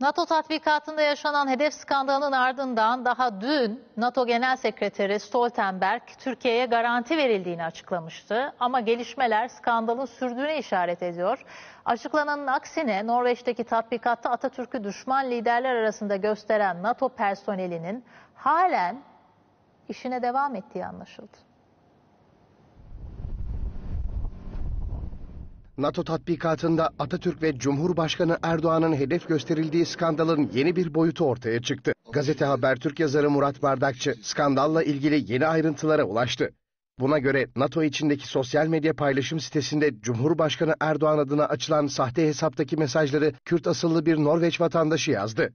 NATO tatbikatında yaşanan hedef skandalının ardından daha dün NATO Genel Sekreteri Stoltenberg Türkiye'ye garanti verildiğini açıklamıştı. Ama gelişmeler skandalın sürdüğünü işaret ediyor. Açıklananın aksine Norveç'teki tatbikatta Atatürk'ü düşman liderler arasında gösteren NATO personelinin halen işine devam ettiği anlaşıldı. NATO tatbikatında Atatürk ve Cumhurbaşkanı Erdoğan'ın hedef gösterildiği skandalın yeni bir boyutu ortaya çıktı. Gazete Habertürk yazarı Murat Bardakçı skandalla ilgili yeni ayrıntılara ulaştı. Buna göre NATO içindeki sosyal medya paylaşım sitesinde Cumhurbaşkanı Erdoğan adına açılan sahte hesaptaki mesajları Kürt asıllı bir Norveç vatandaşı yazdı.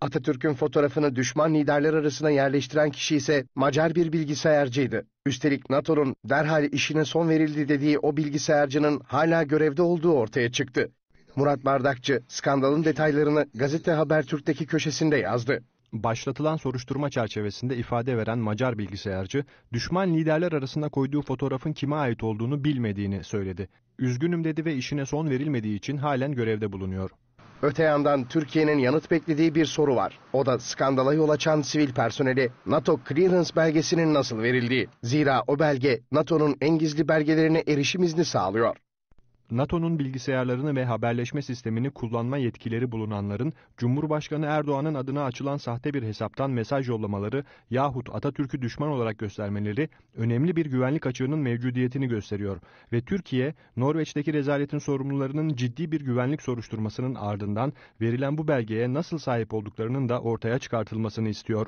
Atatürk'ün fotoğrafını düşman liderler arasına yerleştiren kişi ise Macar bir bilgisayarcıydı. Üstelik NATO'nun derhal işine son verildi dediği o bilgisayarcının hala görevde olduğu ortaya çıktı. Murat Bardakçı skandalın detaylarını gazete Habertürk'teki köşesinde yazdı. Başlatılan soruşturma çerçevesinde ifade veren Macar bilgisayarcı, düşman liderler arasında koyduğu fotoğrafın kime ait olduğunu bilmediğini söyledi. Üzgünüm dedi ve işine son verilmediği için halen görevde bulunuyor. Öte yandan Türkiye'nin yanıt beklediği bir soru var. O da skandala yol açan sivil personeli NATO clearance belgesinin nasıl verildiği. Zira o belge NATO'nun en gizli belgelerine erişim izni sağlıyor. NATO'nun bilgisayarlarını ve haberleşme sistemini kullanma yetkileri bulunanların Cumhurbaşkanı Erdoğan'ın adına açılan sahte bir hesaptan mesaj yollamaları yahut Atatürk'ü düşman olarak göstermeleri önemli bir güvenlik açığının mevcudiyetini gösteriyor ve Türkiye Norveç'teki rezaletin sorumlularının ciddi bir güvenlik soruşturmasının ardından verilen bu belgeye nasıl sahip olduklarının da ortaya çıkartılmasını istiyor.